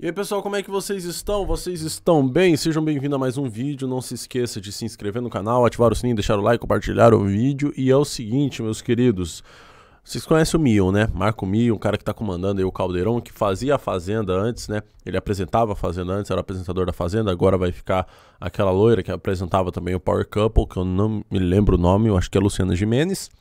E aí pessoal, como é que vocês estão? Vocês estão bem? Sejam bem-vindos a mais um vídeo. Não se esqueça de se inscrever no canal, ativar o sininho, deixar o like, compartilhar o vídeo. E é o seguinte, meus queridos. Vocês conhecem o Mion, né? Marco Mion, o cara que tá comandando aí o Caldeirão, que fazia a Fazenda antes, né? Ele apresentava a Fazenda antes, era apresentador da Fazenda, agora vai ficar aquela loira que apresentava também o Power Couple, que eu não me lembro o nome, eu acho que é Luciana Jimenez.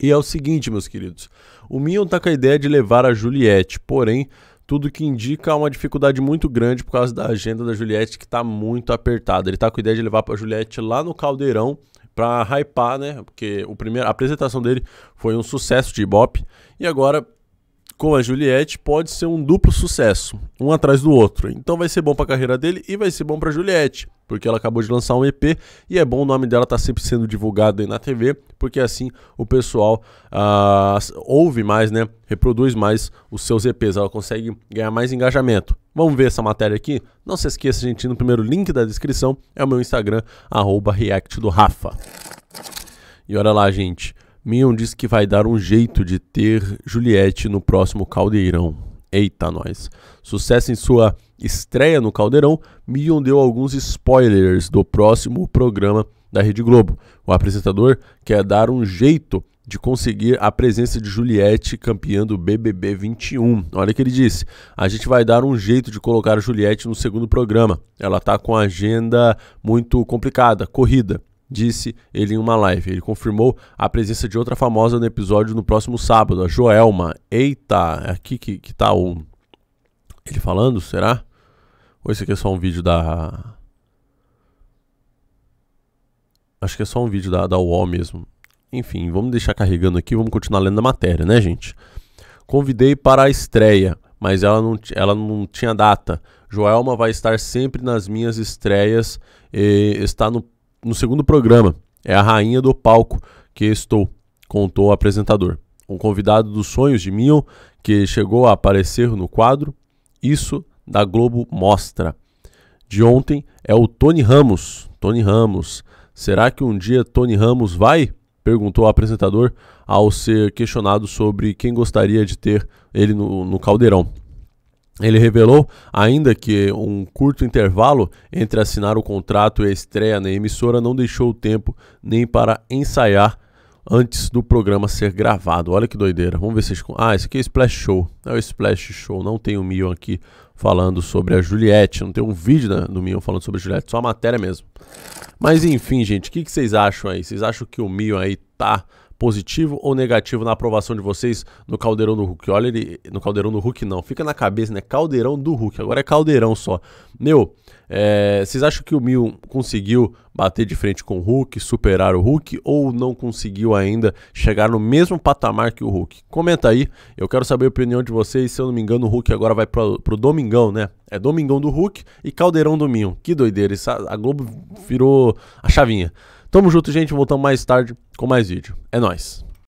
E é o seguinte, meus queridos. O Mion tá com a ideia de levar a Juliette, porém, tudo que indica uma dificuldade muito grande por causa da agenda da Juliette, que está muito apertada. Ele está com a ideia de levar para a Juliette lá no Caldeirão para hypar, né? Porque o primeiro, a apresentação dele foi um sucesso de Ibope. E agora, com a Juliette, pode ser um duplo sucesso, um atrás do outro. Então vai ser bom para a carreira dele e vai ser bom para a Juliette porque ela acabou de lançar um EP e é bom o nome dela tá sempre sendo divulgado aí na TV, porque assim o pessoal ah, ouve mais, né? Reproduz mais os seus EPs, ela consegue ganhar mais engajamento. Vamos ver essa matéria aqui? Não se esqueça, gente, no primeiro link da descrição é o meu Instagram, arroba react do Rafa. E olha lá, gente. Mion diz que vai dar um jeito de ter Juliette no próximo caldeirão. Eita, nós. Sucesso em sua estreia no Caldeirão, Mion deu alguns spoilers do próximo programa da Rede Globo. O apresentador quer dar um jeito de conseguir a presença de Juliette, campeã do BBB 21. Olha o que ele disse: a gente vai dar um jeito de colocar a Juliette no segundo programa. Ela está com a agenda muito complicada, corrida. Disse ele em uma live. Ele confirmou a presença de outra famosa no episódio no próximo sábado, a Joelma. Eita, aqui que, que tá o. Ele falando, será? Ou esse aqui é só um vídeo da. Acho que é só um vídeo da, da UOL mesmo. Enfim, vamos deixar carregando aqui, vamos continuar lendo a matéria, né, gente? Convidei para a estreia, mas ela não, ela não tinha data. Joelma vai estar sempre nas minhas estreias e está no, no segundo programa. É a rainha do palco que estou, contou o apresentador. Um convidado dos sonhos de Mion, que chegou a aparecer no quadro. Isso da Globo Mostra. De ontem é o Tony Ramos. Tony Ramos. Será que um dia Tony Ramos vai? Perguntou o apresentador ao ser questionado sobre quem gostaria de ter ele no, no caldeirão. Ele revelou ainda que um curto intervalo entre assinar o contrato e a estreia na emissora não deixou tempo nem para ensaiar antes do programa ser gravado. Olha que doideira. Vamos ver se. Ah, esse aqui é Splash Show. É o Splash Show. Não tem o Mion aqui falando sobre a Juliette. Não tem um vídeo né, do Mion falando sobre a Juliette, só a matéria mesmo. Mas enfim, gente, o que, que vocês acham aí? Vocês acham que o Mion aí tá positivo ou negativo na aprovação de vocês no Caldeirão do Hulk. Olha ele no Caldeirão do Hulk não, fica na cabeça, né? Caldeirão do Hulk. Agora é Caldeirão só. Meu, é, vocês acham que o Mil conseguiu bater de frente com o Hulk, superar o Hulk, ou não conseguiu ainda chegar no mesmo patamar que o Hulk? Comenta aí, eu quero saber a opinião de vocês. Se eu não me engano, o Hulk agora vai pro, pro Domingão, né? É Domingão do Hulk e Caldeirão do Minho. Que doideira, isso, a Globo virou a chavinha. Tamo junto, gente. Voltamos mais tarde com mais vídeo. É nóis.